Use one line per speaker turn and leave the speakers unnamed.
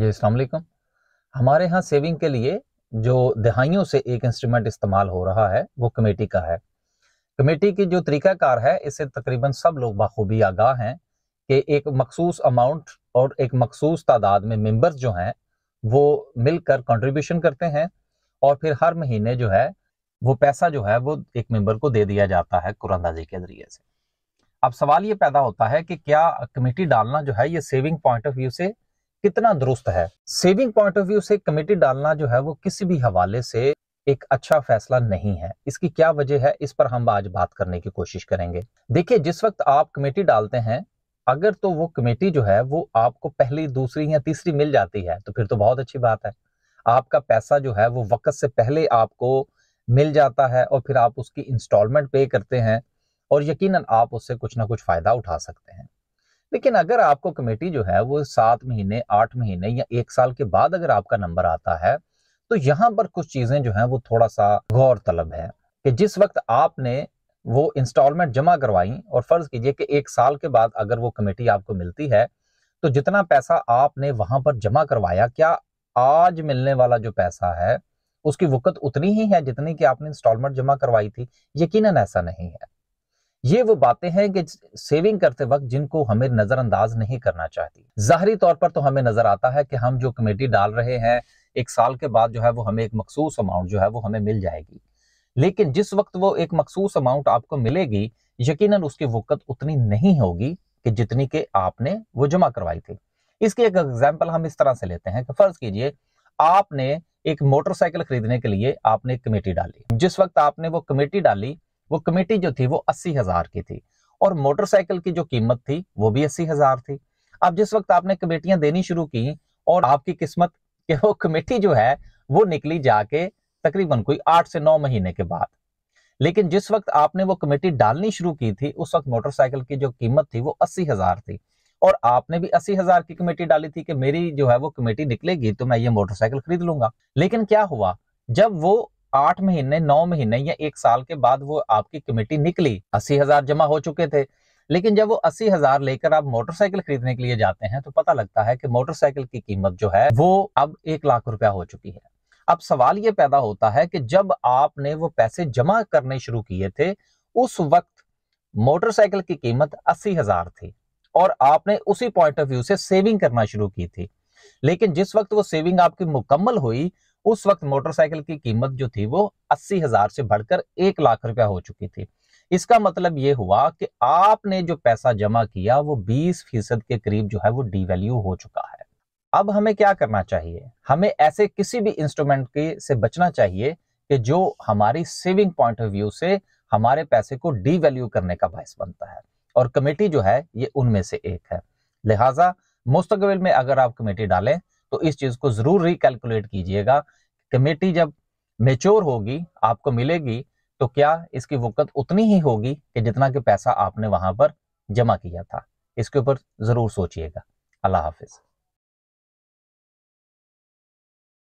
जी अलैक्म हमारे यहाँ सेविंग के लिए जो दहाइयों से एक इंस्ट्रूमेंट इस्तेमाल हो रहा है वो कमेटी का है कमेटी की जो तरीकाकार है इससे तकरीबन सब लोग बाखूबी आगाह हैं कि एक मखसूस अमाउंट और एक मखसूस तादाद में मेंबर्स जो हैं वो मिलकर कंट्रीब्यूशन करते हैं और फिर हर महीने जो है वो पैसा जो है वो एक मेंबर को दे दिया जाता है कुरानदाजी के जरिए से अब सवाल ये पैदा होता है कि क्या कमेटी डालना जो है ये सेविंग पॉइंट ऑफ व्यू से कितना दुरुस्त है सेविंग पॉइंट ऑफ व्यू से कमेटी डालना जो है वो किसी भी हवाले से एक अच्छा फैसला नहीं है इसकी क्या वजह है इस पर हम आज बात करने की कोशिश करेंगे देखिए जिस वक्त आप कमेटी डालते हैं अगर तो वो कमेटी जो है वो आपको पहली दूसरी या तीसरी मिल जाती है तो फिर तो बहुत अच्छी बात है आपका पैसा जो है वो वक्त से पहले आपको मिल जाता है और फिर आप उसकी इंस्टॉलमेंट पे करते हैं और यकीनन आप उससे कुछ ना कुछ फ़ायदा उठा सकते हैं लेकिन अगर आपको कमेटी जो है वो सात महीने आठ महीने या एक साल के बाद अगर आपका नंबर आता है तो यहाँ पर कुछ चीजें जो है वो थोड़ा सा गौर तलब है कि जिस वक्त आपने वो इंस्टॉलमेंट जमा करवाई और फर्ज कीजिए कि एक साल के बाद अगर वो कमेटी आपको मिलती है तो जितना पैसा आपने वहां पर जमा करवाया क्या आज मिलने वाला जो पैसा है उसकी वक़्त उतनी ही है जितनी कि आपने इंस्टॉलमेंट जमा करवाई थी यकीनन ऐसा नहीं है ये वो बातें हैं कि सेविंग करते वक्त जिनको हमें नजरअंदाज नहीं करना चाहती जाहरी तौर पर तो हमें नजर आता है कि हम जो कमेटी डाल रहे हैं एक साल के बाद जो है वो हमें एक मखसूस अमाउंट जो है वो हमें मिल जाएगी लेकिन जिस वक्त वो एक मखसूस अमाउंट आपको मिलेगी यकीनन उसकी वक़्त उतनी नहीं होगी कि जितनी के आपने वो जमा करवाई थी इसकी एक एग्जाम्पल हम इस तरह से लेते हैं कि फर्ज कीजिए आपने एक मोटरसाइकिल खरीदने के लिए आपने एक कमेटी डाली जिस वक्त आपने वो कमेटी डाली वो कमेटी जो थी वो अस्सी हजार की थी और मोटरसाइकिल की जो कीमत थी वो भी अस्सी हजार थी अब जिस वक्त आपने कमेटियां देनी शुरू की और आपकी किस्मत कि वो कमेटी जो है वो निकली जाके तकरीबन कोई आठ से नौ महीने के बाद लेकिन जिस वक्त आपने वो कमेटी डालनी शुरू की थी उस वक्त मोटरसाइकिल की जो कीमत थी वो अस्सी हजार थी और आपने भी अस्सी हजार की कमेटी डाली थी कि मेरी जो है वो कमेटी निकलेगी तो मैं ये मोटरसाइकिल खरीद लूंगा लेकिन क्या हुआ जब वो आठ महीने नौ महीने या एक साल के बाद वो आपकी कमेटी निकली अस्सी हजार जमा हो चुके थे लेकिन जब वो अस्सी हजार लेकर आप मोटरसाइकिल खरीदने के लिए जाते हैं तो पता लगता है कि मोटरसाइकिल की कीमत जो है वो अब एक लाख रुपया हो चुकी है अब सवाल ये पैदा होता है कि जब आपने वो पैसे जमा करने शुरू किए थे उस वक्त मोटरसाइकिल की कीमत अस्सी हजार थी और आपने उसी पॉइंट ऑफ व्यू से सेविंग करना शुरू की थी लेकिन जिस वक्त वो सेविंग आपकी मुकम्मल हुई उस वक्त मोटरसाइकिल की कीमत जो थी वो अस्सी हजार से बढ़कर एक लाख रुपया हो चुकी थी इसका मतलब ये हुआ कि आपने जो पैसा जमा किया वो बीस फीसद के करीब जो है वो डिवेल्यू हो चुका है अब हमें क्या करना चाहिए हमें ऐसे किसी भी इंस्ट्रूमेंट के से बचना चाहिए कि जो हमारी सेविंग पॉइंट ऑफ व्यू से हमारे पैसे को डीवैल्यू करने का बायस बनता है और कमेटी जो है ये उनमें से एक है लिहाजा मुस्तकबिल में अगर आप कमेटी डालें तो इस चीज को जरूर रिकेलकुलेट कीजिएगा कमेटी जब मेच्योर होगी आपको मिलेगी तो क्या इसकी वक्त उतनी ही होगी कि जितना के पैसा आपने वहां पर जमा किया था इसके ऊपर जरूर सोचिएगा अल्लाह हाफिज़